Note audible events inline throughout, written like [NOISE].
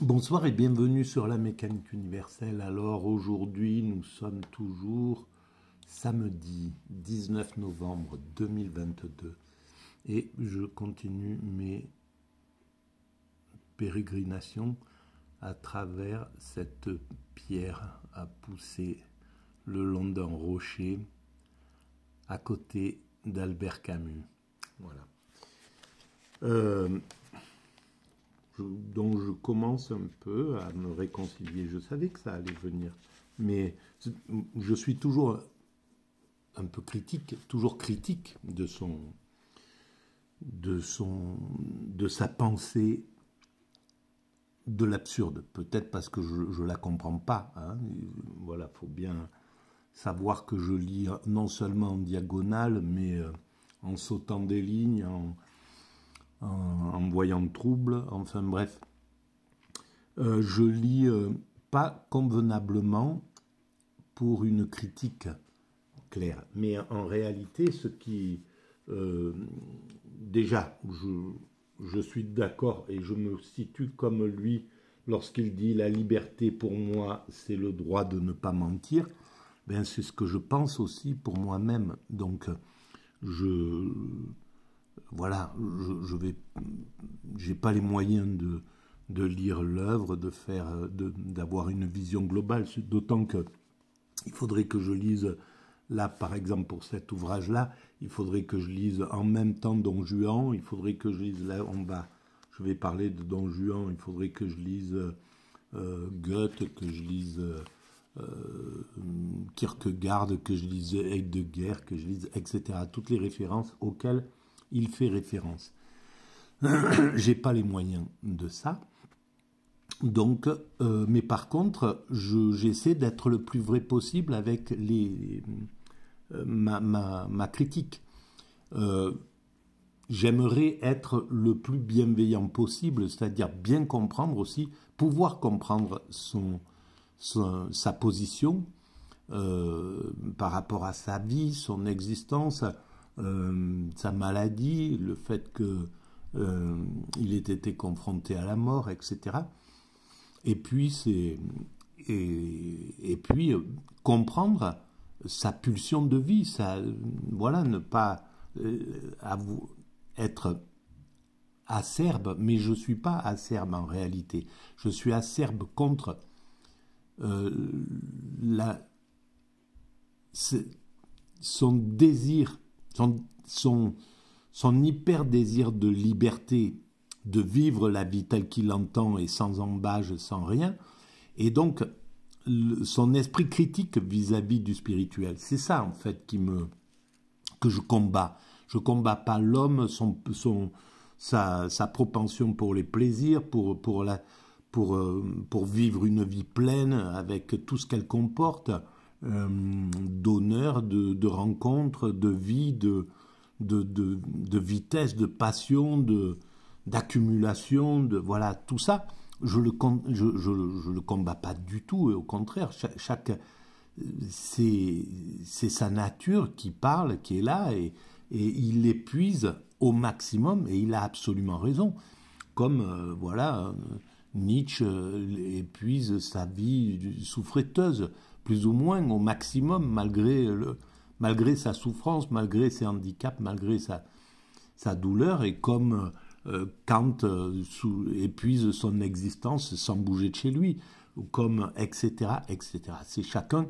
Bonsoir et bienvenue sur la mécanique universelle. Alors aujourd'hui nous sommes toujours samedi 19 novembre 2022 et je continue mes pérégrinations à travers cette pierre à pousser le long d'un rocher à côté d'Albert Camus. Voilà. Euh, dont je commence un peu à me réconcilier. Je savais que ça allait venir, mais je suis toujours un peu critique, toujours critique de son, de son, de sa pensée de l'absurde. Peut-être parce que je, ne la comprends pas. Hein. Voilà, faut bien savoir que je lis non seulement en diagonale, mais euh, en sautant des lignes, en en, voyant voyant trouble, enfin bref. Euh, je lis euh, pas convenablement pour une critique claire, mais en réalité, ce qui euh, déjà, je, suis d'accord et je me situe comme lui lorsqu'il dit la liberté pour moi, c'est le droit de ne pas mentir. Ben, c'est ce que je pense aussi pour moi-même. Donc, je voilà, je, je vais, pas les moyens de, de lire l'œuvre, de faire, d'avoir une vision globale, d'autant que il faudrait que je lise là, par exemple, pour cet ouvrage-là, il faudrait que je lise en même temps Don Juan, il faudrait que je lise là, en bas, je vais parler de Don Juan, il faudrait que je lise euh, Goethe, que je lise euh, Kierkegaard, que je lise Guerre que je lise, etc. Toutes les références auxquelles il fait référence. [CLEARS THROAT] J'ai pas les moyens de ça. Donc, euh, mais par contre, j'essaie d'être le plus vrai possible avec les, euh, ma, critique. Euh, j'aimerais être le plus bienveillant possible, c'est-à-dire bien comprendre aussi, pouvoir comprendre son, sa position par rapport à sa vie, son existence, euh, sa maladie, le fait qu'il euh, ait été confronté à la mort, etc. Et puis, et, puis euh, comprendre sa pulsion de vie, ça, voilà, ne pas être acerbe, mais je ne suis pas acerbe en réalité. Je suis acerbe contre son désir son, son, hyper-désir de liberté, de vivre la vie telle qu'il l'entend et sans embâge, sans rien, et donc son esprit critique vis-à-vis du spirituel. C'est ça, en fait, qui me, que je combats. Je combats pas l'homme, sa, propension pour les plaisirs, pour, euh, pour vivre une vie pleine avec tout ce qu'elle comporte. Euh, d'honneur, de, rencontre, de vie, de, de, de, de vitesse, de passion, d'accumulation, de, voilà, tout ça, je le, je, le combats pas du tout, au contraire, chaque, c'est sa nature qui parle, qui est là, et, et il l'épuise au maximum, et il a absolument raison. Comme, euh, voilà, euh, Nietzsche épuise sa vie souffreteuse, plus ou moins au maximum, malgré, le, malgré sa souffrance, malgré ses handicaps, malgré sa, sa douleur, et comme euh, Kant euh, épuise son existence sans bouger de chez lui, ou comme etc. etc. C'est chacun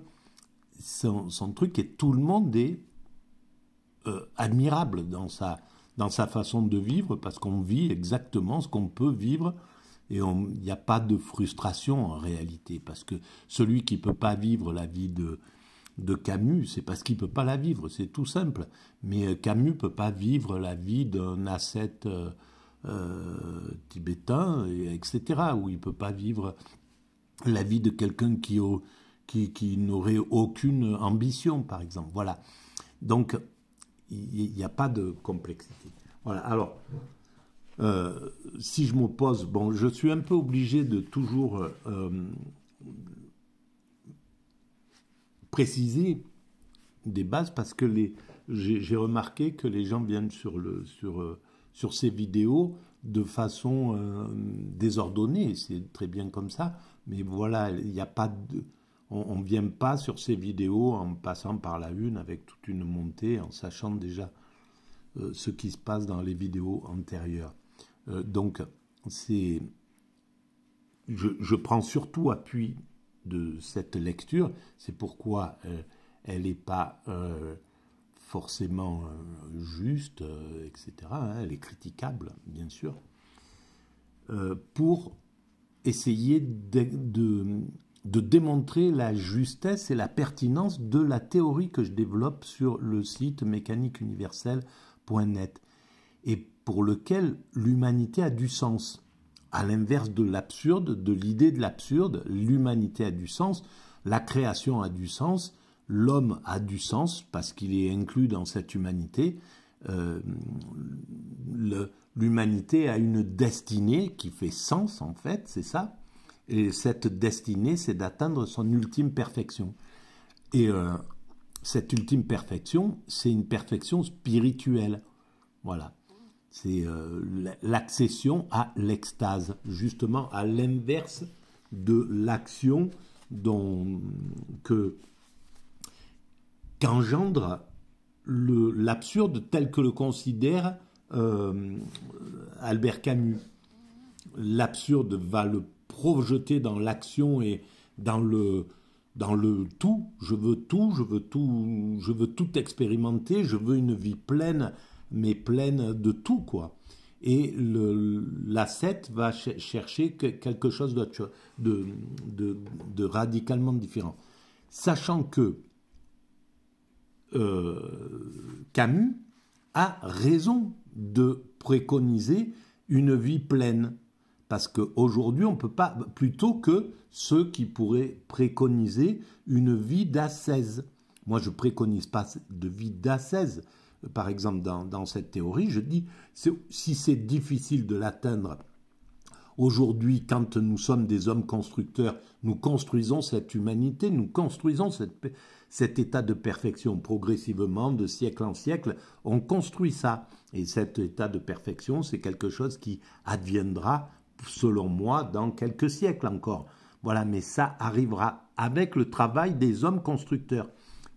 son, truc, et tout le monde est euh, admirable dans sa, dans sa façon de vivre, parce qu'on vit exactement ce qu'on peut vivre et il n'y a pas de frustration en réalité, parce que celui qui ne peut pas vivre la vie de, de Camus, c'est parce qu'il ne peut pas la vivre, c'est tout simple. Mais euh, Camus ne peut pas vivre la vie d'un ascète euh, euh, tibétain, etc., ou il ne peut pas vivre la vie de quelqu'un qui, qui, qui n'aurait aucune ambition, par exemple. Voilà. Donc, il n'y a pas de complexité. Voilà. Alors, euh, si je m'oppose, bon, je suis un peu obligé de toujours euh, euh, préciser des bases parce que j'ai remarqué que les gens viennent sur, ces vidéos de façon désordonnée, c'est très bien comme ça, mais voilà, il n'y a pas on ne vient pas sur ces vidéos en passant par la une avec toute une montée, en sachant déjà ce qui se passe dans les vidéos antérieures. Euh, donc, c'est. Je, prends surtout appui de cette lecture, c'est pourquoi euh, elle n'est pas euh, forcément juste, etc. Hein. elle est critiquable, bien sûr, pour essayer de, démontrer la justesse et la pertinence de la théorie que je développe sur le site mécaniqueuniverselle.net. Et pour lequel l'humanité a du sens. À l'inverse de l'absurde, de l'idée de l'absurde, l'humanité a du sens, la création a du sens, l'homme a du sens parce qu'il est inclus dans cette humanité, euh, l'humanité a une destinée qui fait sens en fait, c'est ça. Et cette destinée, c'est d'atteindre son ultime perfection. Et euh, cette ultime perfection, c'est une perfection spirituelle. Voilà c'est euh, l'accession à l'extase, justement à l'inverse de l'action que qu'engendre l'absurde tel que le considère euh, Albert Camus. L'absurde va le projeter dans l'action et dans le, dans le tout. Je veux tout, je veux tout, je veux tout expérimenter, je veux une vie pleine, mais pleine de tout, quoi. Et l'asset va chercher quelque chose de, radicalement différent. Sachant que euh, Camus a raison de préconiser une vie pleine. Parce qu'aujourd'hui, on ne peut pas, plutôt que ceux qui pourraient préconiser une vie d'assaise. Moi, je préconise pas de vie d'assaise, par exemple, dans, cette théorie, je dis, si c'est difficile de l'atteindre Aujourd'hui, quand nous sommes des hommes constructeurs, nous construisons cette humanité, nous construisons cet état de perfection progressivement, de siècle en siècle, on construit ça. Et cet état de perfection, c'est quelque chose qui adviendra, selon moi, dans quelques siècles encore. Voilà, mais ça arrivera avec le travail des hommes constructeurs,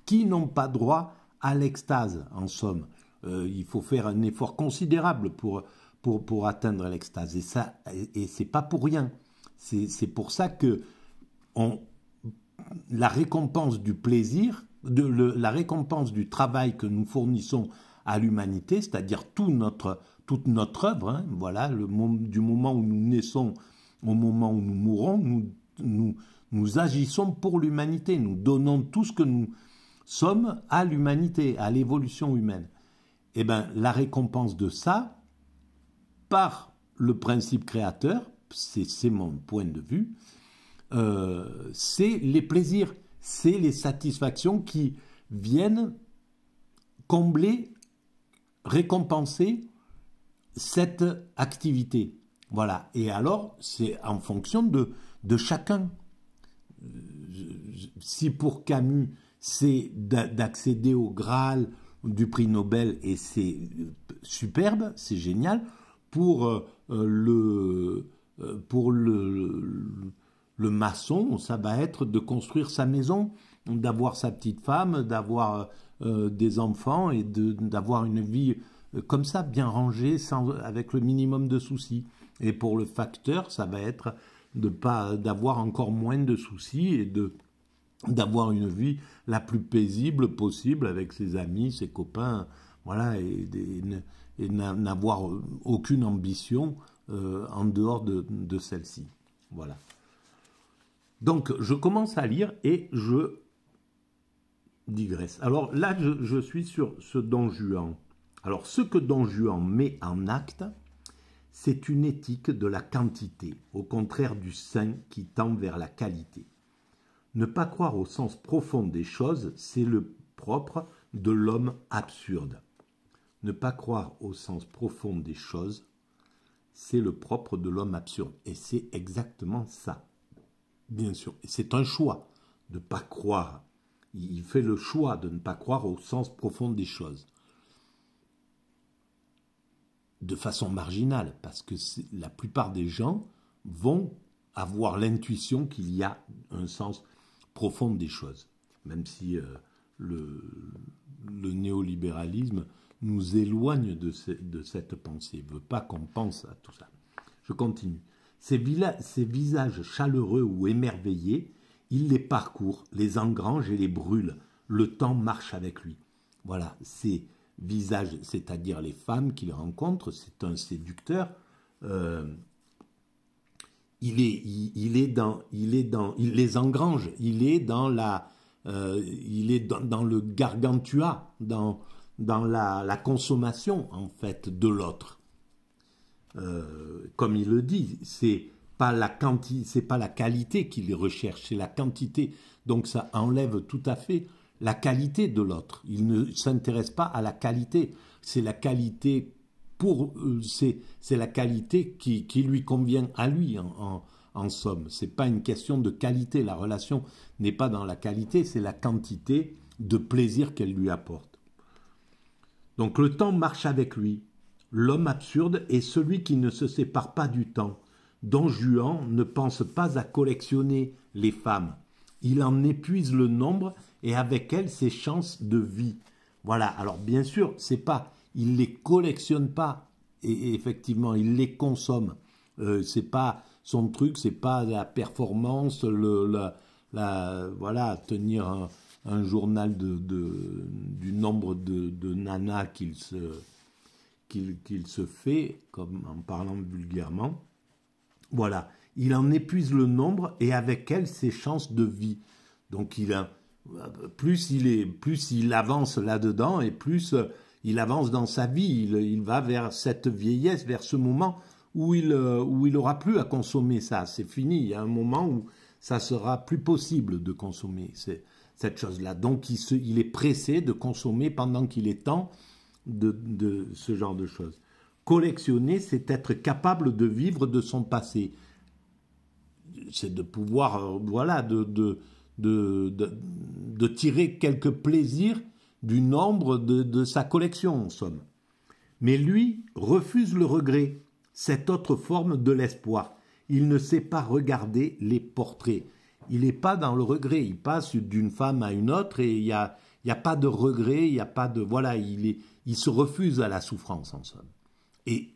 qui n'ont pas droit à l'extase, en somme. Euh, il faut faire un effort considérable pour, pour, pour atteindre l'extase. Et ça, et c'est pas pour rien. C'est pour ça que on, la récompense du plaisir, de la récompense du travail que nous fournissons à l'humanité, c'est-à-dire tout notre, toute notre œuvre, hein, voilà, le, du moment où nous naissons au moment où nous mourons, nous, nous, nous agissons pour l'humanité, nous donnons tout ce que nous, sommes à l'humanité, à l'évolution humaine. Eh bien, la récompense de ça, par le principe créateur, c'est mon point de vue, euh, c'est les plaisirs, c'est les satisfactions qui viennent combler, récompenser cette activité. Voilà. Et alors, c'est en fonction de chacun. Euh, si pour Camus, c'est d'accéder au Graal du prix Nobel et c'est euh, superbe, c'est génial pour euh, euh, le pour le, le maçon, ça va être de construire sa maison, d'avoir sa petite femme, d'avoir des enfants et d'avoir une vie comme ça, bien rangée, avec le minimum de soucis. Et pour le facteur, ça va être de pas d'avoir encore moins de soucis et de d'avoir une vie la plus paisible possible avec ses amis, ses copains, voilà, et, n'avoir aucune ambition euh, en dehors de, celle-ci. Voilà. Donc, je commence à lire et je digresse. Alors là, je, je suis sur ce Don Juan. Alors, ce que Don Juan met en acte, c'est une éthique de la quantité, au contraire du saint qui tend vers la qualité. Ne pas croire au sens profond des choses, c'est le propre de l'homme absurde. Ne pas croire au sens profond des choses, c'est le propre de l'homme absurde. Et c'est exactement ça. Bien sûr, c'est un choix de ne pas croire. Il fait le choix de ne pas croire au sens profond des choses. De façon marginale, parce que la plupart des gens vont avoir l'intuition qu'il y a un sens profonde des choses, même si euh, le, néolibéralisme nous éloigne de, cette pensée, ne veut pas qu'on pense à tout ça. Je continue. Ces, ces visages chaleureux ou émerveillés, il les parcourt, les engrange et les brûle. Le temps marche avec lui. Voilà, ces visages, c'est-à-dire les femmes qu'il rencontre, c'est un séducteur. Euh, il est, il, est dans, il est dans, il les engrange, il est dans la, euh, il est dans, le gargantua, dans, dans la, consommation en fait de l'autre. Euh, comme il le dit, c'est pas la c'est pas la qualité qu'il recherche, c'est la quantité. Donc ça enlève tout à fait la qualité de l'autre. Il ne s'intéresse pas à la qualité. C'est la qualité euh, c'est la qualité qui, lui convient à lui en, en, en somme. C'est pas une question de qualité. La relation n'est pas dans la qualité, c'est la quantité de plaisir qu'elle lui apporte. Donc le temps marche avec lui. L'homme absurde est celui qui ne se sépare pas du temps. Don Juan ne pense pas à collectionner les femmes. Il en épuise le nombre et avec elles ses chances de vie. Voilà. Alors bien sûr, c'est pas il les collectionne pas. Et, effectivement, il les consomme. Ce euh, c'est pas son truc, c'est pas la performance, le, la, voilà, tenir un, journal de, de, du nombre de, nanas qu'il se, qu'il, se fait, comme en parlant vulgairement. Voilà, il en épuise le nombre et avec elle ses chances de vie. Donc il plus il est, plus il avance là-dedans et plus il avance dans sa vie, il, va vers cette vieillesse, vers ce moment où il euh, où il aura plus à consommer ça, c'est fini, il y a un moment où ça sera plus possible de consommer cette chose-là. Donc il, est pressé de consommer pendant qu'il est temps de, ce genre de choses. Collectionner, c'est être capable de vivre de son passé. C'est de pouvoir, euh, voilà, de, de, de tirer quelques plaisirs du nombre de, sa collection, en somme. Mais lui refuse le regret, cette autre forme de l'espoir. Il ne sait pas regarder les portraits. Il n'est pas dans le regret. Il passe d'une femme à une autre et il n'y a, y a pas de regret, il n'y a pas de. Voilà, il, il se refuse à la souffrance, en somme. Et,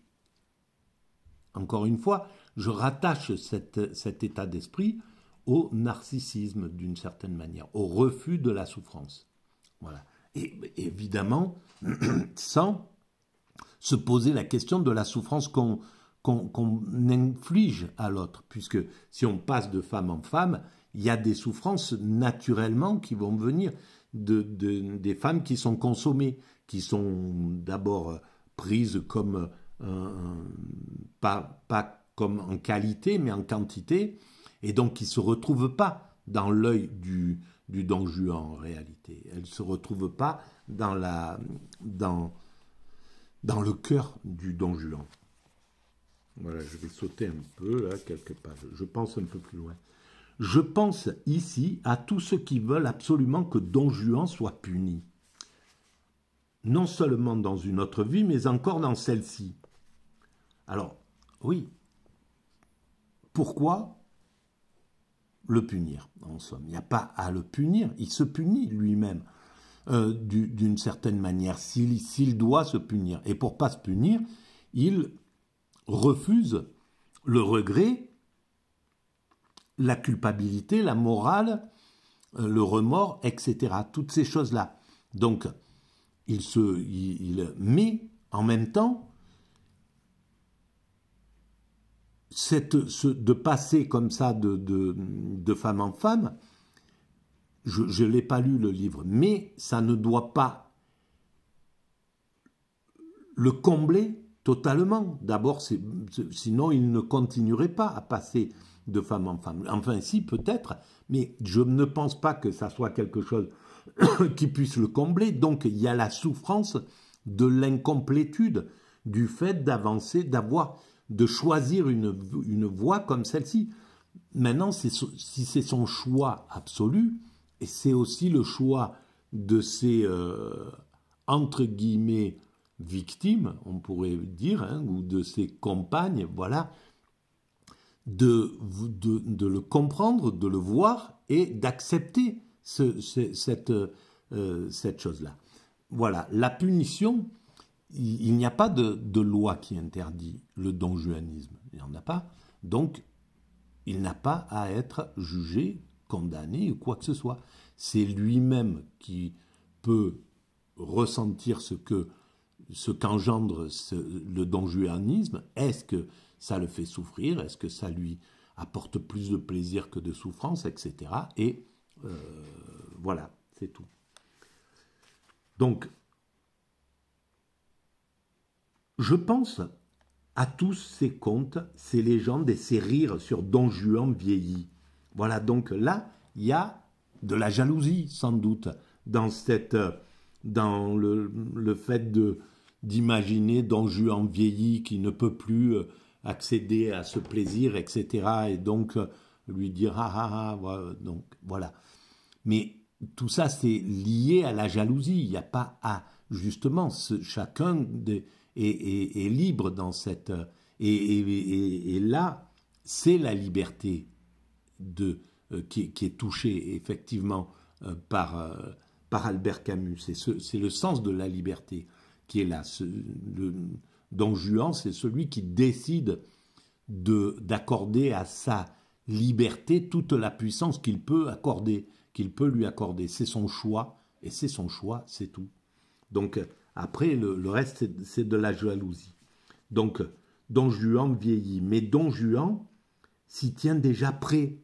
encore une fois, je rattache cette, cet état d'esprit au narcissisme d'une certaine manière, au refus de la souffrance. Voilà et évidemment [CLEARS THROAT] sans se poser la question de la souffrance qu'on inflige à l'autre, puisque si on passe de femme en femme, il y a des souffrances naturellement qui vont venir de, des femmes qui sont consommées, qui sont d'abord prises comme pas, pas comme en qualité, mais en quantité, et donc qui ne se retrouvent pas dans l'œil du, du Don Juan en réalité. Elle ne se retrouve pas dans, la, dans, dans le cœur du Don Juan. Voilà, je vais sauter un peu là, quelques pages. Je pense un peu plus loin. Je pense ici à tous ceux qui veulent absolument que Don Juan soit puni. Non seulement dans une autre vie, mais encore dans celle-ci. Alors, oui. Pourquoi le punir, en somme. Il n'y a pas à le punir, il se punit lui-même euh, d'une certaine manière, s'il doit se punir. Et pour pas se punir, il refuse le regret, la culpabilité, la morale, euh, le remords, etc. Toutes ces choses-là. Donc, il se, il, met en même temps de passer comme ça de, de femme en femme, je ne l'ai pas lu le livre, mais ça ne doit pas le combler totalement. D'abord, sinon il ne continuerait pas à passer de femme en femme. Enfin, si, peut-être, mais je ne pense pas que ça soit quelque chose [COUGHS] qui puisse le combler. Donc, il y a la souffrance de l'incomplétude, du fait d'avancer, d'avoir de choisir une, une voie comme celle-ci. Maintenant, si c'est son choix absolu, et c'est aussi le choix de ses, euh, entre guillemets, victimes, on pourrait dire, hein, ou de ses compagnes, voilà, de, de, de, le comprendre, de le voir et d'accepter cette, euh, cette chose-là. Voilà, la punition, il, n'y a pas de, loi qui interdit le donjuanisme. Il n'y en a pas. Donc, il n'a pas à être jugé, condamné ou quoi que ce soit. C'est lui-même qui peut ressentir ce que ce qu'engendre le donjuanisme. Est-ce que ça le fait souffrir Est-ce que ça lui apporte plus de plaisir que de souffrance, etc. Et euh, voilà, c'est tout. Donc, je pense à tous ces contes, ces légendes et ces rires sur Don Juan vieilli. Voilà, donc là, il y a de la jalousie, sans doute, dans, cette, dans le, le fait de, d'imaginer Don Juan vieilli qui ne peut plus euh, accéder à ce plaisir, etc. Et donc euh, lui dire ah ah ah, donc voilà. Mais tout ça, c'est lié à la jalousie. Il n'y a pas à, justement, chacun des et libre dans cette... Et, là, c'est la liberté de, euh, qui, est touchée effectivement euh, par, euh, par Albert Camus. C'est le sens de la liberté qui est là. le, Don Juan, c'est celui qui décide d'accorder à sa liberté toute la puissance qu'il peut accorder, qu'il peut lui accorder. C'est son choix, et c'est son choix, c'est tout. Donc après, le, reste, c'est de la jalousie. Donc, Don Juan vieillit. Mais Don Juan s'y tient déjà prêt.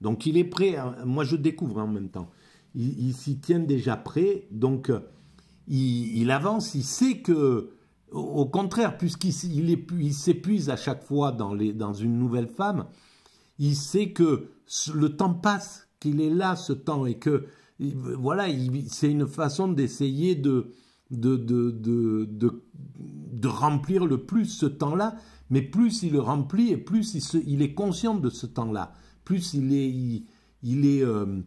Donc, il est prêt. moi, je découvre hein, en même temps. Il, s'y tient déjà prêt. Donc, il, avance. Il sait que, au contraire, puisqu'il s'épuise à chaque fois dans une nouvelle femme, il sait que le temps passe, qu'il est là ce temps et que, voilà, c'est une façon d'essayer de, de, de, remplir le plus ce temps-là, mais plus il le remplit et plus il, est conscient de ce temps-là, plus il est, il, est, euh,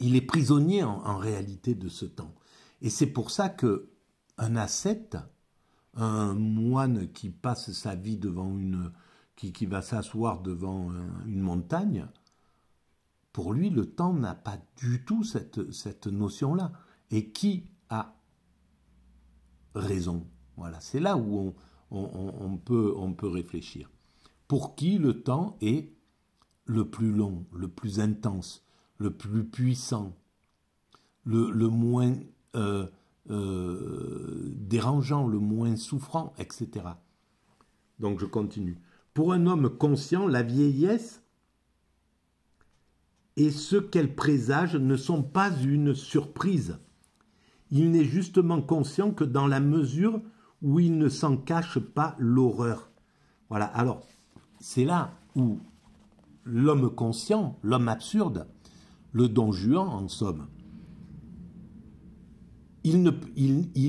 il est prisonnier en, réalité de ce temps. Et c'est pour ça que un ascète, un moine qui passe sa vie devant une, qui, qui va s'asseoir devant une montagne, pour lui, le temps n'a pas du tout cette, cette notion-là. Et qui a raison. Voilà, c'est là où on, peut, on peut réfléchir. Pour qui le temps est le plus long, le plus intense, le plus puissant, le, moins euh, euh, dérangeant, le moins souffrant, etc. Donc je continue. Pour un homme conscient, la vieillesse et ce qu'elle présage ne sont pas une surprise. Il n'est justement conscient que dans la mesure où il ne s'en cache pas l'horreur. Voilà, alors c'est là où l'homme conscient, l'homme absurde, le don juan en somme, il,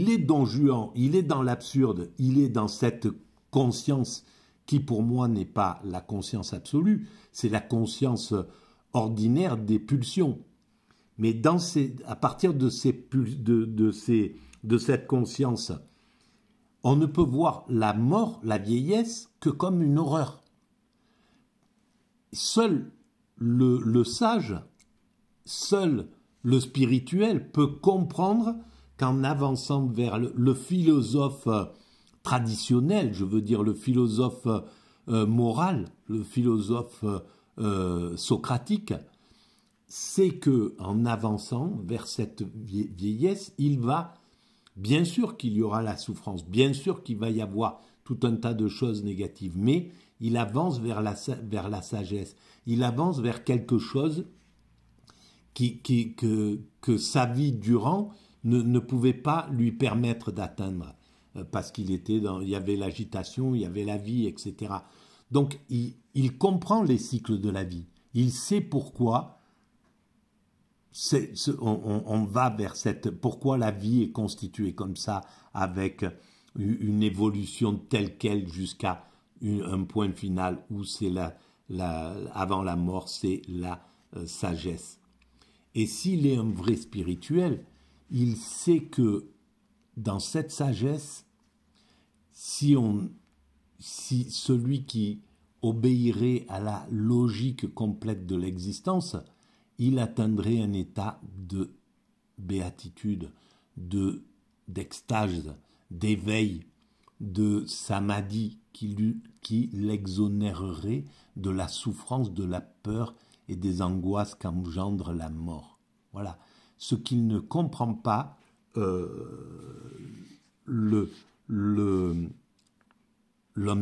est don juan, il est dans l'absurde, il est dans cette conscience qui pour moi n'est pas la conscience absolue, c'est la conscience ordinaire des pulsions. Mais à partir de, cette conscience, on ne peut voir la mort, la vieillesse, que comme une horreur. Seul le, sage, seul le spirituel peut comprendre qu'en avançant vers le, philosophe euh, traditionnel, je veux dire le philosophe euh, moral, le philosophe euh, socratique, c'est que en avançant vers cette vieillesse, il va bien sûr qu'il y aura la souffrance, bien sûr qu'il va y avoir tout un tas de choses négatives, mais il avance vers la, vers la sagesse, il avance vers quelque chose qui, que, sa vie durant ne, pouvait pas lui permettre d'atteindre, euh, parce qu'il était dans, il y avait l'agitation, il y avait la vie, etc. Donc il comprend les cycles de la vie, il sait pourquoi on, va vers cette... Pourquoi la vie est constituée comme ça, avec une évolution telle qu'elle jusqu'à un point final où c'est la, avant la mort, c'est la euh, sagesse. Et s'il est un vrai spirituel, il sait que dans cette sagesse, si, on, si celui qui obéirait à la logique complète de l'existence, il atteindrait un état de béatitude, de d'extase, d'éveil, de samadhi qui, qui l'exonérerait de la souffrance, de la peur et des angoisses qu'engendre la mort. Voilà. Ce qu'il ne comprend pas, euh, le, l'homme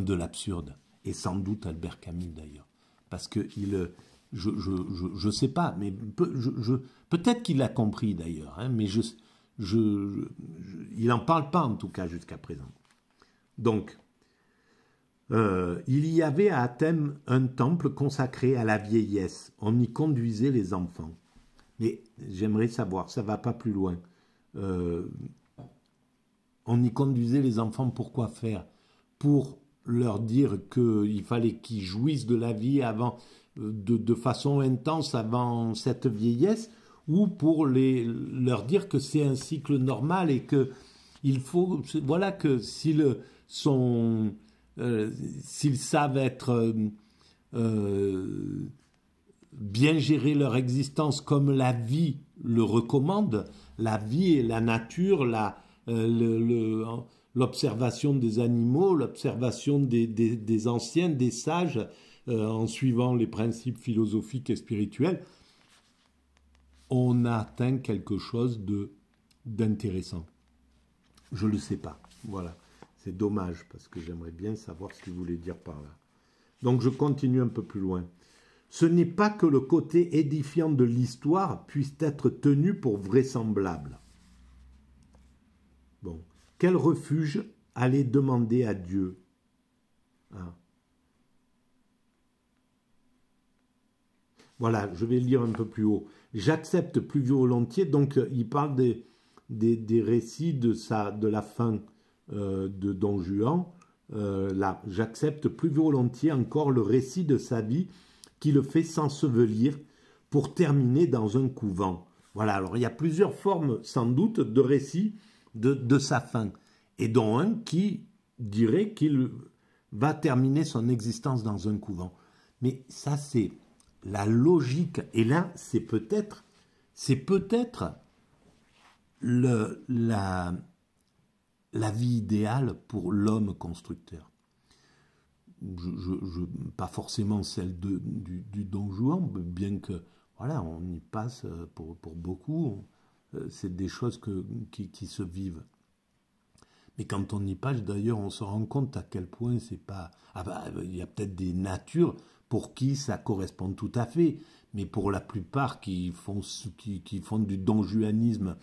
de l'absurde, et sans doute Albert Camus d'ailleurs, parce qu'il je ne sais pas, mais peut-être qu'il l'a compris d'ailleurs, hein, mais il n'en parle pas en tout cas jusqu'à présent. Donc, euh, il y avait à Athènes un temple consacré à la vieillesse. On y conduisait les enfants. Mais j'aimerais savoir, ça ne va pas plus loin. Euh, on y conduisait les enfants pour quoi faire Pour leur dire qu'il fallait qu'ils jouissent de la vie avant de, façon intense avant cette vieillesse, ou pour les, leur dire que c'est un cycle normal et que il faut, voilà que s'ils sont, euh, s'ils savent être euh, bien gérer leur existence comme la vie le recommande, la vie et la nature, euh, l'observation des animaux, l'observation des, des anciens, des sages, euh, en suivant les principes philosophiques et spirituels, on a atteint quelque chose de d'intéressant. Je ne le sais pas. Voilà. C'est dommage parce que j'aimerais bien savoir ce qu'il voulait dire par là. Donc je continue un peu plus loin. Ce n'est pas que le côté édifiant de l'histoire puisse être tenu pour vraisemblable. Bon, quel refuge allait demander à Dieu hein Voilà, je vais le lire un peu plus haut. J'accepte plus volontiers, donc euh, il parle des, des, récits de, sa, de la fin euh, de Don Juan. Euh, là, j'accepte plus volontiers encore le récit de sa vie qui le fait s'ensevelir pour terminer dans un couvent. Voilà, alors il y a plusieurs formes sans doute de récits de, de sa fin, et dont un qui dirait qu'il va terminer son existence dans un couvent. Mais ça, c'est la logique. Et là, c'est peut-être, c'est peut-être la, vie idéale pour l'homme constructeur. pas forcément celle de, du, du Don Juan, bien que voilà, on y passe euh, pour, beaucoup. Euh, c'est des choses que, qui, qui, se vivent. Mais quand on y passe, d'ailleurs, on se rend compte à quel point c'est pas. Ah bah, il y a peut-être des natures pour qui ça correspond tout à fait, mais pour la plupart qui font, qui, qui font du donjuanisme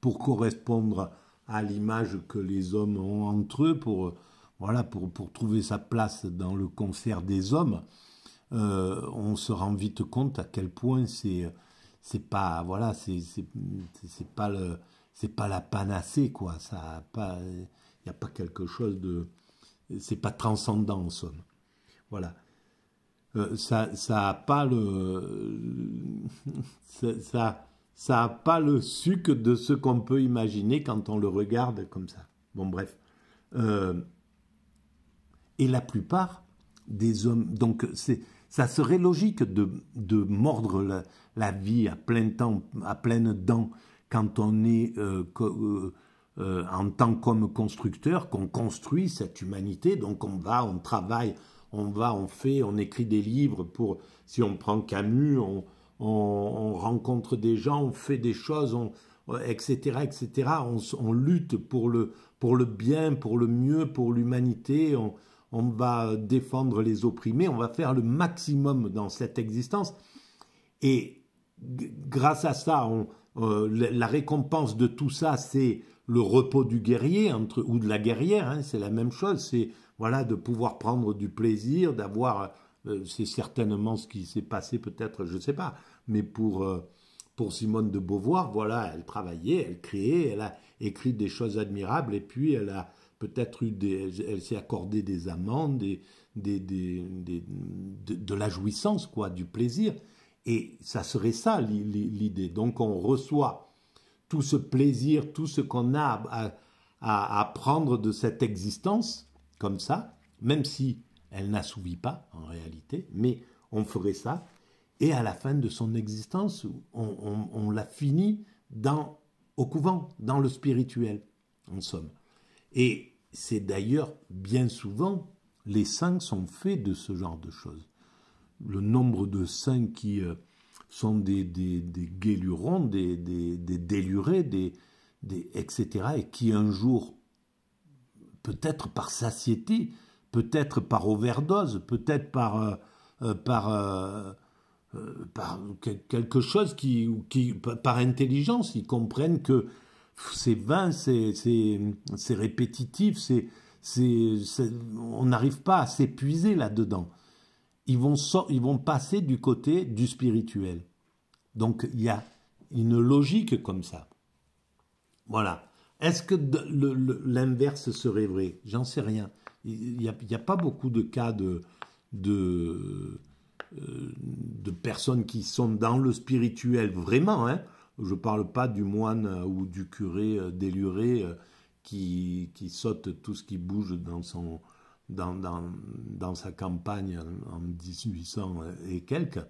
pour correspondre à l'image que les hommes ont entre eux, pour, voilà, pour, pour trouver sa place dans le concert des hommes, euh, on se rend vite compte à quel point c'est c'est pas voilà c'est c'est pas le c'est pas la panacée quoi ça pas il n'y a pas quelque chose de c'est pas transcendant en somme voilà euh, ça ça pas le [LAUGHS] ça, pas le suc de ce qu'on peut imaginer quand on le regarde comme ça. Bon bref. Euh, et la plupart des hommes donc ça serait logique de, mordre la, vie à plein temps, à pleines dents, quand on est euh, en tant qu'homme constructeur, qu'on construit cette humanité, donc on va, on travaille, on va, on fait, on écrit des livres pour, si on prend Camus, on, rencontre des gens, on fait des choses, etc., etc. On, lutte pour le, pour le bien, pour le mieux, pour l'humanité, on, va défendre les opprimés, on va faire le maximum dans cette existence. Et grâce à ça, on, euh, la récompense de tout ça, c'est le repos du guerrier entre, ou de la guerrière, hein, c'est la même chose, c'est voilà, de pouvoir prendre du plaisir, d'avoir, euh, c'est certainement ce qui s'est passé peut-être, je ne sais pas, mais pour, euh, pour Simone de Beauvoir, voilà, elle travaillait, elle créait, elle a écrit des choses admirables, et puis elle a peut-être eu elle, s'est accordée des amendes, des, de, la jouissance, quoi, du plaisir. Et ça serait ça l'idée. Donc on reçoit tout ce plaisir, tout ce qu'on a à, à, à prendre de cette existence, comme ça, même si elle n'assouvit pas en réalité, mais on ferait ça, et à la fin de son existence, on, la finit dans, au couvent, dans le spirituel, en somme. Et c'est d'ailleurs bien souvent, les saints sont faits de ce genre de choses. Le nombre de saints qui euh, sont des, des, des guélurons, des, délurés, des, etc., et qui un jour peut-être par satiété, peut-être par overdose, peut-être par, euh, euh, par, euh, quelque chose qui, qui, par intelligence, ils comprennent que c'est vain, c'est répétitif, c'est on n'arrive pas à s'épuiser là-dedans. Ils vont, ils vont passer du côté du spirituel. Donc il y a une logique comme ça. Voilà. Est-ce que l'inverse serait vrai J'en sais rien. Il n'y a, pas beaucoup de cas de, euh, de, personnes qui sont dans le spirituel vraiment. Hein. Je ne parle pas du moine euh, ou du curé euh, déluré qui, qui, saute tout ce qui bouge dans, son, dans, sa campagne en 1800 et quelques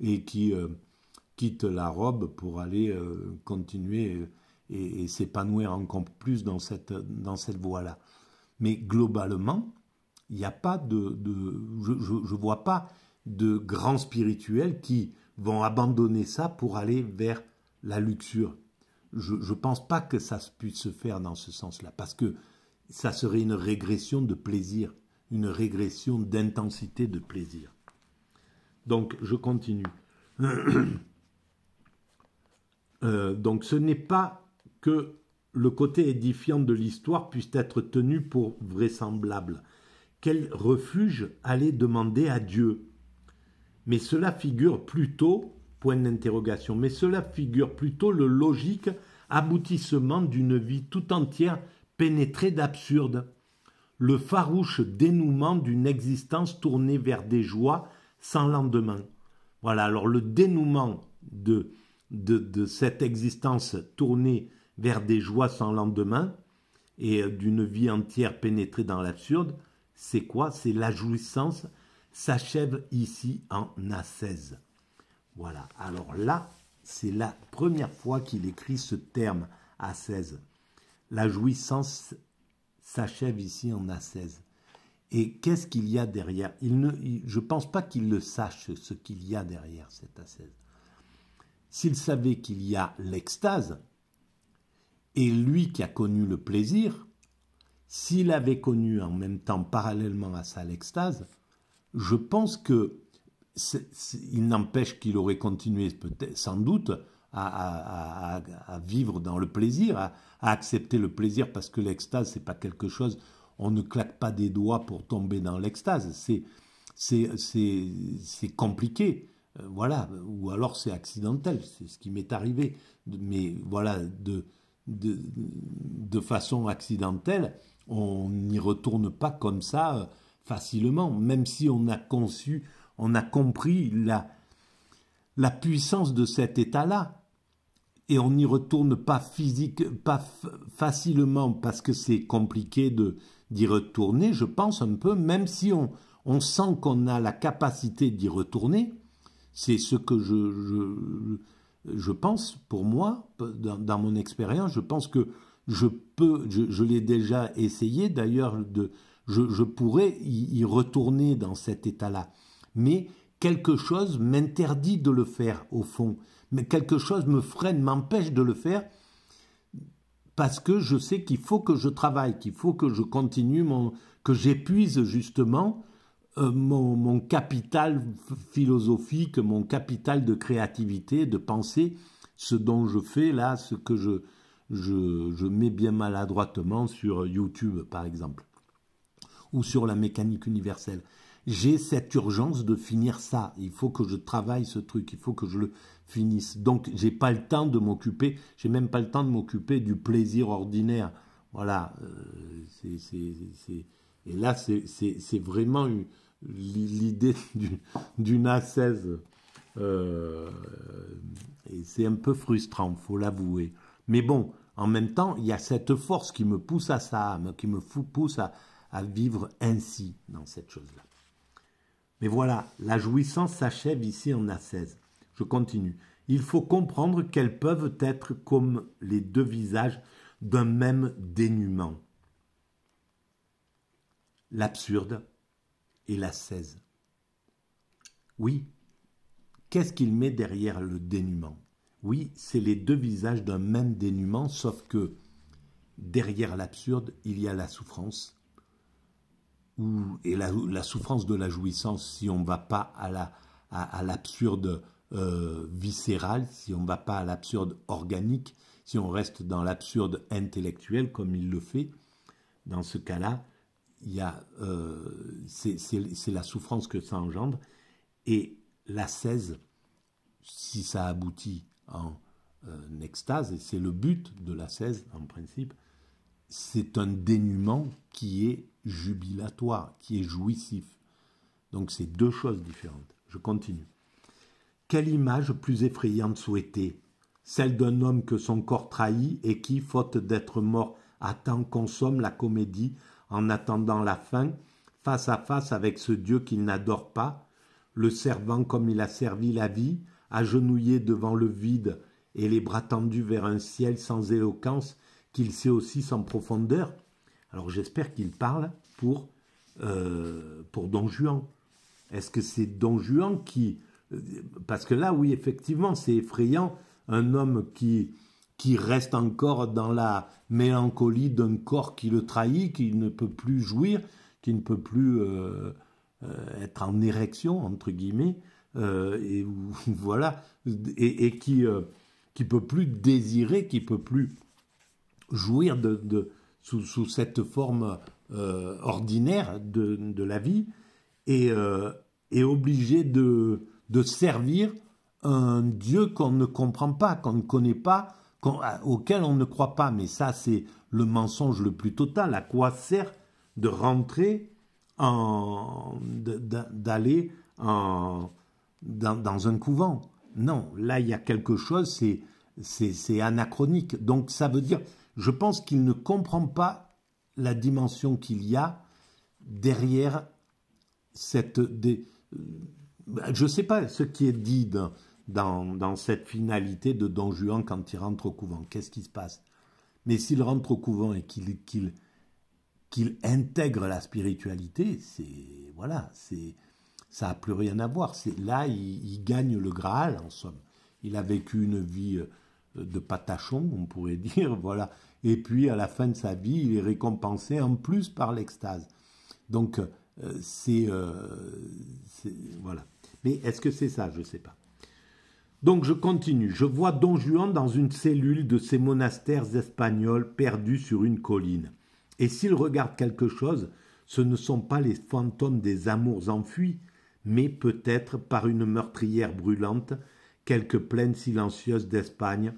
et qui quitte la robe pour aller continuer et, s'épanouir encore plus dans cette, dans cette voie-là. Mais globalement, il n'y a pas de, de je ne vois pas de grands spirituels qui vont abandonner ça pour aller vers la luxure. Je ne pense pas que ça puisse se faire dans ce sens-là, parce que ça serait une régression de plaisir, une régression d'intensité de plaisir. Donc, je continue. [CLEARS THROAT] Euh, donc, ce n'est pas que le côté édifiant de l'histoire puisse être tenu pour vraisemblable. Quel refuge aller demander à Dieu Mais cela figure plutôt, point d'interrogation, mais cela figure plutôt le logique aboutissement d'une vie tout entière pénétrée d'absurdes, le farouche dénouement d'une existence tournée vers des joies sans lendemain. Voilà, alors le dénouement de, de cette existence tournée vers des joies sans lendemain et euh, d'une vie entière pénétrée dans l'absurde, c'est quoi C'est la jouissance s'achève ici en ascèse. Voilà, alors là, c'est la première fois qu'il écrit ce terme, ascèse. La jouissance s'achève ici en ascèse. Et qu'est-ce qu'il y a derrière ne, Je ne pense pas qu'il le sache, ce qu'il y a derrière cette ascèse. S'il savait qu'il y a l'extase, et lui qui a connu le plaisir, s'il avait connu en même temps, parallèlement à ça, l'extase, je pense que il n'empêche qu'il aurait continué peut sans doute, à, vivre dans le plaisir, à, accepter le plaisir, parce que l'extase, c'est pas quelque chose. On ne claque pas des doigts pour tomber dans l'extase. C'est, c'est, compliqué. Euh, voilà. Ou alors c'est accidentel. C'est ce qui m'est arrivé. Mais voilà, de de, de, façon accidentelle, on n'y retourne pas comme ça euh, facilement, même si on a conçu, on a compris la, la puissance de cet état-là. Et on n'y retourne pas physique, pas facilement, parce que c'est compliqué d'y retourner, je pense un peu, même si on, on sent qu'on a la capacité d'y retourner, c'est ce que je, je pense, pour moi, dans, mon expérience, je pense que je peux, je, l'ai déjà essayé d'ailleurs, je, pourrais y, retourner dans cet état-là. Mais quelque chose m'interdit de le faire, au fond. Mais quelque chose me freine, m'empêche de le faire, parce que je sais qu'il faut que je travaille, qu'il faut que je continue que j'épuise justement euh, mon, mon, capital philosophique, mon capital de créativité, de pensée, ce dont je fais là, ce que je, je, je mets bien maladroitement sur YouTube par exemple, ou sur la mécanique universelle. J'ai cette urgence de finir ça. Il faut que je travaille ce truc, il faut que je le finisse. Donc j'ai pas le temps de m'occuper, j'ai même pas le temps de m'occuper du plaisir ordinaire. Voilà, euh, et là c'est vraiment l'idée [LAUGHS] d'une A16. Euh, c'est un peu frustrant, faut l'avouer. Mais bon, en même temps, il y a cette force qui me pousse à ça, qui me pousse à, vivre ainsi dans cette chose-là. Mais voilà, la jouissance s'achève ici en A16. Je continue. Il faut comprendre qu'elles peuvent être comme les deux visages d'un même dénuement. L'absurde et la 16. Oui, qu'est-ce qu'il met derrière le dénuement Oui, c'est les deux visages d'un même dénuement, sauf que derrière l'absurde, il y a la souffrance, ou, et la, souffrance de la jouissance si on ne va pas à la, à, l'absurde euh, viscéral, si on ne va pas à l'absurde organique, si on reste dans l'absurde intellectuel comme il le fait, dans ce cas-là, y a, euh, c'est la souffrance que ça engendre. Et la 16, si ça aboutit en euh, extase, et c'est le but de la 16 en principe, c'est un dénuement qui est jubilatoire, qui est jouissif. Donc c'est deux choses différentes. Je continue. Quelle image plus effrayante souhaiter Celle d'un homme que son corps trahit et qui, faute d'être mort à consomme la comédie en attendant la fin, face à face avec ce Dieu qu'il n'adore pas, le servant comme il a servi la vie, agenouillé devant le vide et les bras tendus vers un ciel sans éloquence qu'il sait aussi sans profondeur. Alors j'espère qu'il parle pour, euh, pour Don Juan. Est-ce que c'est Don Juan qui... Euh, parce que là, oui, effectivement, c'est effrayant. Un homme qui, qui reste encore dans la mélancolie d'un corps qui le trahit, qui ne peut plus jouir, qui ne peut plus euh, euh, être en érection, entre guillemets, euh, et [LAUGHS] voilà, et, qui ne qui peut plus désirer, qui peut plus jouir de, sous, cette forme ordinaire de, de, la vie, et est obligé de, de servir un Dieu qu'on ne comprend pas, qu'on ne connaît pas, auquel on ne croit pas. Mais ça, c'est le mensonge le plus total. À quoi sert de rentrer en, d'aller en, dans, un couvent. Non, là, il y a quelque chose, c'est, c'est, anachronique. Donc, ça veut dire, je pense qu'il ne comprend pas la dimension qu'il y a derrière cette. Euh, je ne sais pas ce qui est dit dans, cette finalité de Don Juan quand il rentre au couvent. Qu'est-ce qui se passe Mais s'il rentre au couvent et qu'il qu'il intègre la spiritualité, c'est voilà, c'est ça n'a plus rien à voir. C'est là, il, gagne le Graal en somme. Il a vécu une vie euh, de patachon, on pourrait [LAUGHS] dire, voilà. Et puis à la fin de sa vie, il est récompensé en plus par l'extase. Donc euh, euh, c'est voilà. Mais est-ce que c'est ça Je ne sais pas. Donc je continue. Je vois Don Juan dans une cellule de ces monastères espagnols perdus sur une colline. Et s'il regarde quelque chose, ce ne sont pas les fantômes des amours enfuis, mais peut-être par une meurtrière brûlante, quelque plaines silencieuse d'Espagne,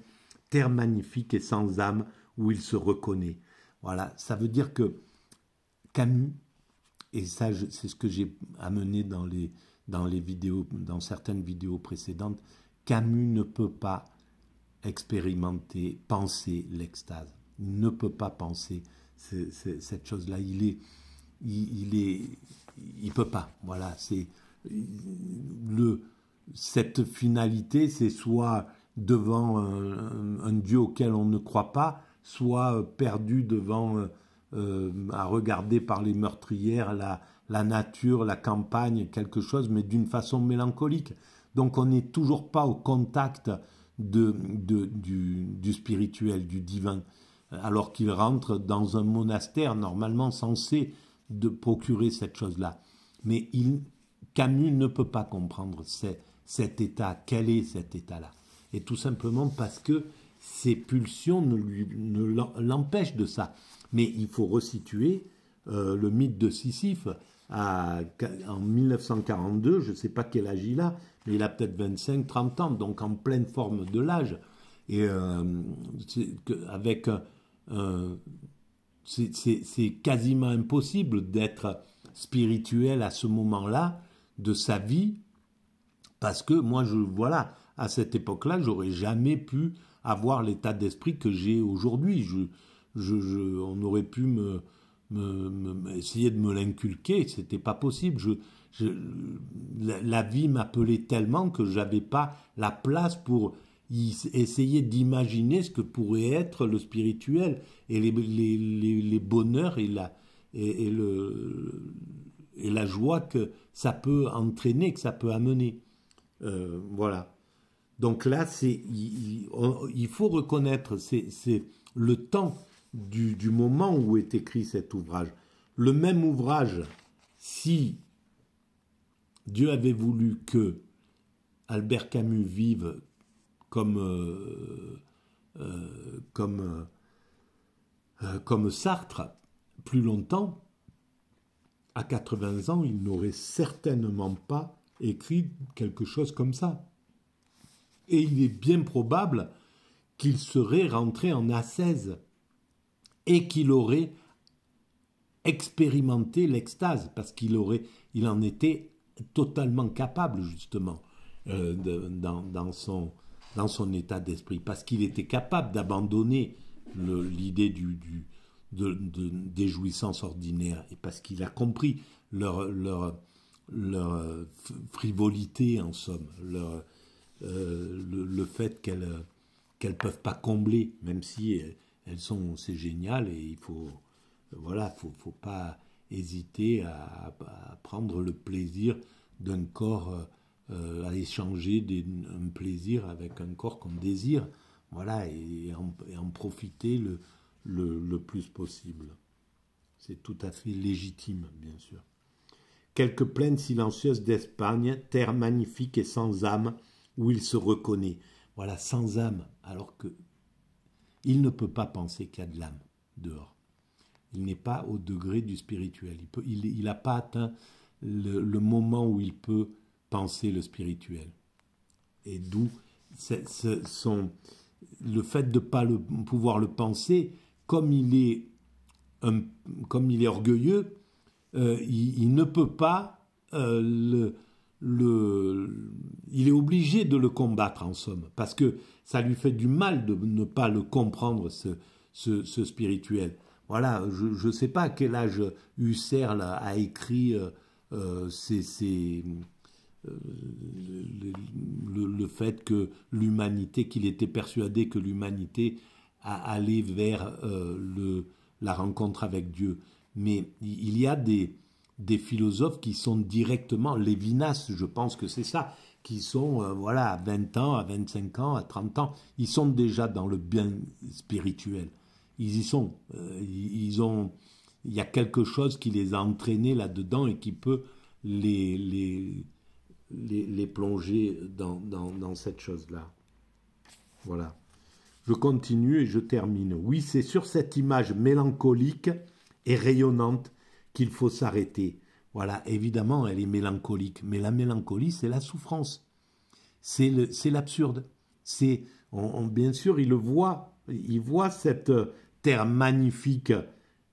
terre magnifique et sans âme où il se reconnaît. Voilà, ça veut dire que Camus, et ça c'est ce que j'ai amené dans les, dans les vidéos, dans certaines vidéos précédentes, Camus ne peut pas expérimenter, penser l'extase. Il ne peut pas penser cette chose-là. Il est, il, peut pas. Voilà, c'est le cette finalité, c'est soit devant un, Dieu auquel on ne croit pas, soit perdu devant euh, à regarder par les meurtrières la nature, la campagne, quelque chose, mais d'une façon mélancolique. Donc on n'est toujours pas au contact du, spirituel, du divin, alors qu'il rentre dans un monastère normalement censé de procurer cette chose-là. Mais Camus ne peut pas comprendre cet, état, quel est cet état-là. Et tout simplement parce que ses pulsions ne, lui, l'empêchent de ça. Mais il faut resituer euh, le mythe de Sisyphe en 1942, je ne sais pas quel âge il il a peut-être 25, 30 ans, donc en pleine forme de l'âge. Et euh, avec. Euh, c'est quasiment impossible d'être spirituel à ce moment-là de sa vie, parce que moi, je, voilà, à cette époque-là, j'aurais jamais pu avoir l'état d'esprit que j'ai aujourd'hui. Je, je, on aurait pu me, essayer de me l'inculquer, c'était pas possible la, vie m'appelait tellement que j'avais pas la place pour essayer d'imaginer ce que pourrait être le spirituel et les, bonheurs et la, joie que ça peut entraîner, que ça peut amener. Euh, voilà. Donc là, c'est, il, faut reconnaître, c'est, le temps du, moment où est écrit cet ouvrage. Le même ouvrage, si Dieu avait voulu que Albert Camus vive comme, euh, euh, euh, comme, Sartre plus longtemps, à 80 ans, il n'aurait certainement pas écrit quelque chose comme ça. Et il est bien probable qu'il serait rentré en assaise et qu'il aurait expérimenté l'extase parce qu'il aurait, il en était totalement capable justement euh, dans, dans, son, dans son état d'esprit, parce qu'il était capable d'abandonner l'idée du, du de, de, des jouissances ordinaires, et parce qu'il a compris leur, leur, leur, frivolité en somme, leur, euh, le, fait qu'elles qu'elles peuvent pas combler, même si sont c'est génial et il faut voilà faut, faut pas hésiter à, prendre le plaisir d'un corps, euh, euh, à échanger un plaisir avec un corps qu'on désire, voilà, et, en, profiter le, plus possible. C'est tout à fait légitime, bien sûr. Quelques plaines silencieuses d'Espagne, terre magnifique et sans âme, où il se reconnaît. Voilà, sans âme, alors que il ne peut pas penser qu'il y a de l'âme dehors. Il n'est pas au degré du spirituel. Il n'a pas atteint le, moment où il peut penser le spirituel. Et d'où le fait de ne pas pouvoir le penser, comme il est, orgueilleux, euh, il, ne peut pas euh, le, il est obligé de le combattre en somme, parce que ça lui fait du mal de ne pas le comprendre, ce spirituel. Voilà, je ne sais pas à quel âge Husserl a écrit euh, euh, euh, le, fait que l'humanité, qu'il était persuadé que l'humanité allait vers la rencontre avec Dieu. Mais il y a des, philosophes qui sont directement Lévinas, je pense que c'est ça, qui sont voilà à 20 ans, à 25 ans, à 30 ans, ils sont déjà dans le bien spirituel ils y sont. Euh, ils ont, il y a quelque chose qui les a entraînés là-dedans et qui peut les, les, les, plonger dans, dans, cette chose-là. Voilà. Je continue et je termine. Oui, c'est sur cette image mélancolique et rayonnante qu'il faut s'arrêter. Voilà, évidemment, elle est mélancolique, mais la mélancolie, c'est la souffrance. C'est l'absurde. C'est on, bien sûr, il voit, il voit cette magnifique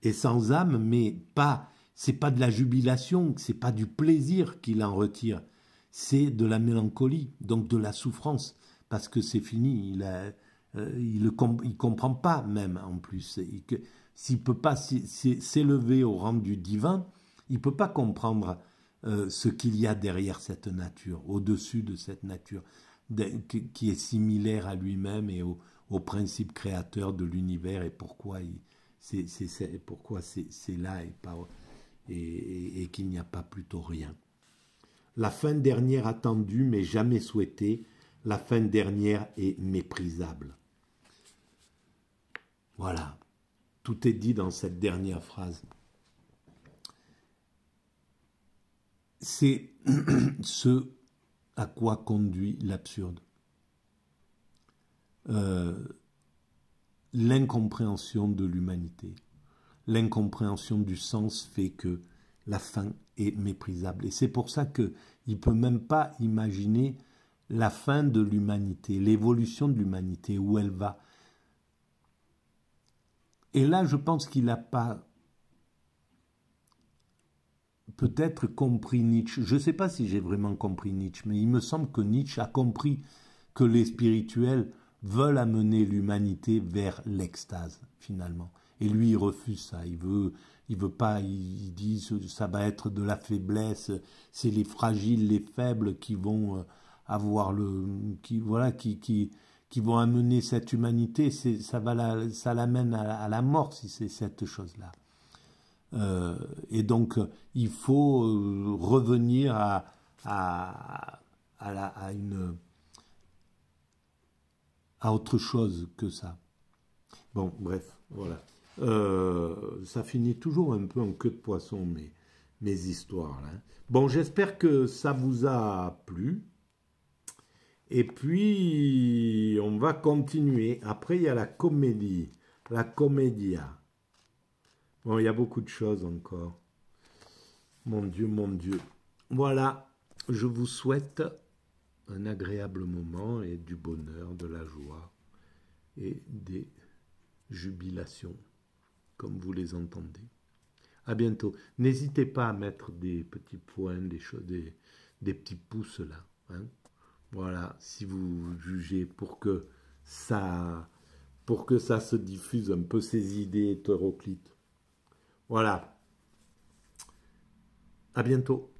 et sans âme, mais pas, c'est pas de la jubilation, c'est pas du plaisir qu'il en retire, c'est de la mélancolie, donc de la souffrance, parce que c'est fini, il, a, euh, il, le comprend pas même en plus, s'il peut pas s'élever au rang du divin, il peut pas comprendre euh, ce qu'il y a derrière cette nature, au-dessus de cette nature, qui est similaire à lui-même et au, au principe créateur de l'univers et pourquoi c'est pourquoi c'est là et, pas, et qu'il n'y a pas plutôt rien. La fin dernière attendue mais jamais souhaitée, la fin dernière est méprisable. Voilà, tout est dit dans cette dernière phrase. C'est [COUGHS] ce à quoi conduit l'absurde. Euh, l'incompréhension de l'humanité. L'incompréhension du sens fait que la fin est méprisable. Et c'est pour ça qu'il ne peut même pas imaginer la fin de l'humanité, l'évolution de l'humanité, où elle va. Et là, je pense qu'il n'a pas peut-être compris Nietzsche. Je ne sais pas si j'ai vraiment compris Nietzsche, mais il me semble que Nietzsche a compris que les spirituels veulent amener l'humanité vers l'extase, finalement. Et lui, il refuse ça. Il veut, il veut pas, il, dit ça va être de la faiblesse, c'est les fragiles, les faibles qui vont euh, avoir le. qui, voilà, qui, qui, qui vont amener cette humanité. Ça, va ça l'amène à, la mort si c'est cette chose-là. Euh, et donc, il faut euh, revenir à, à, à, la, à une à autre chose que ça. Bon, bref, voilà. Euh, ça finit toujours un peu en queue de poisson, mes, mes histoires. Hein. Bon, j'espère que ça vous a plu. Et puis, on va continuer. Après, il y a la comédie. La comédia. Bon, il y a beaucoup de choses encore. Mon Dieu, mon Dieu. Voilà, je vous souhaite un agréable moment et du bonheur, de la joie et des jubilations, comme vous les entendez. À bientôt. N'hésitez pas à mettre des petits points, des, choses, des, petits pouces là. Hein. Voilà, si vous jugez pour que ça, pour que ça se diffuse un peu ces idées hétéroclites. Voilà. À bientôt.